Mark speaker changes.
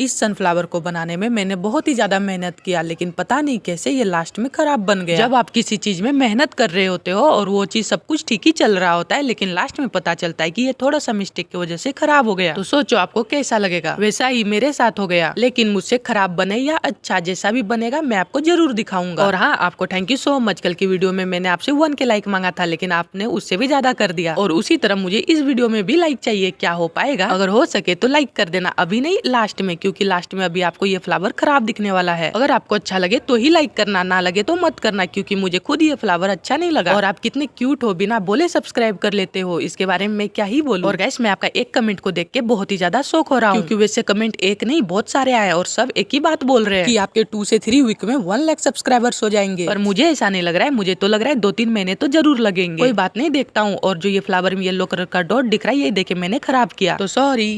Speaker 1: इस सनफ्लावर को बनाने में मैंने बहुत ही ज़्यादा मेहनत किया लेकिन पता नहीं कैसे ये लास्ट में ख़राब बन गया जब आप किसी चीज़ में मेहनत कर रहे होते हो और वो चीज़ सब कुछ ठीक ही चल रहा होता है लेकिन लास्ट में पता चलता है कि ये थोड़ा सा मिस्टेक की वजह से ख़राब हो गया तो सोचो आपको कैसा लगेगा वैसा ही मेरे साथ हो गया लेकिन मुझसे ख़राब बने या अच्छा जैसा भी बनेगा मैं आपको जरूर दिखाऊंगा और हाँ आपको थैंक यू सो मच कल की वीडियो में मैंने आपसे वन के लाइक मांगा था लेकिन आपने उससे भी ज्यादा कर दिया और उसी तरह मुझे इस वीडियो में भी लाइक चाहिए क्या हो पाएगा अगर हो सके तो लाइक कर देना अभी नहीं लास्ट में क्योंकि लास्ट में अभी आपको ये फ्लावर खराब दिखने वाला है अगर आपको अच्छा लगे तो ही लाइक करना ना लगे तो मत करना क्योंकि मुझे खुद ये फ्लावर अच्छा नहीं लगा और आप कितने क्यूट हो बिना बोले सब्सक्राइब कर लेते हो इसके बारे में मैं क्या ही बोलू और गैस मैं आपका एक कमेंट को देख के बहुत ही ज्यादा शौक हो रहा हूँ क्यूँकी वैसे कमेंट एक नहीं बहुत सारे आए और सब एक ही बात बोल रहे हैं की आपके टू से थ्री वीक में वन लाख सब्सक्राइबर्स हो जाएंगे और मुझे ऐसा नहीं लग रहा है मुझे तो लग रहा है दो तीन महीने तो जरूर लगेंगे कोई बात नहीं देखता हूँ और जो ये फ्लावर में येलो कलर का डॉट दिख रहा है ये देखे मैंने खराब किया तो सॉरी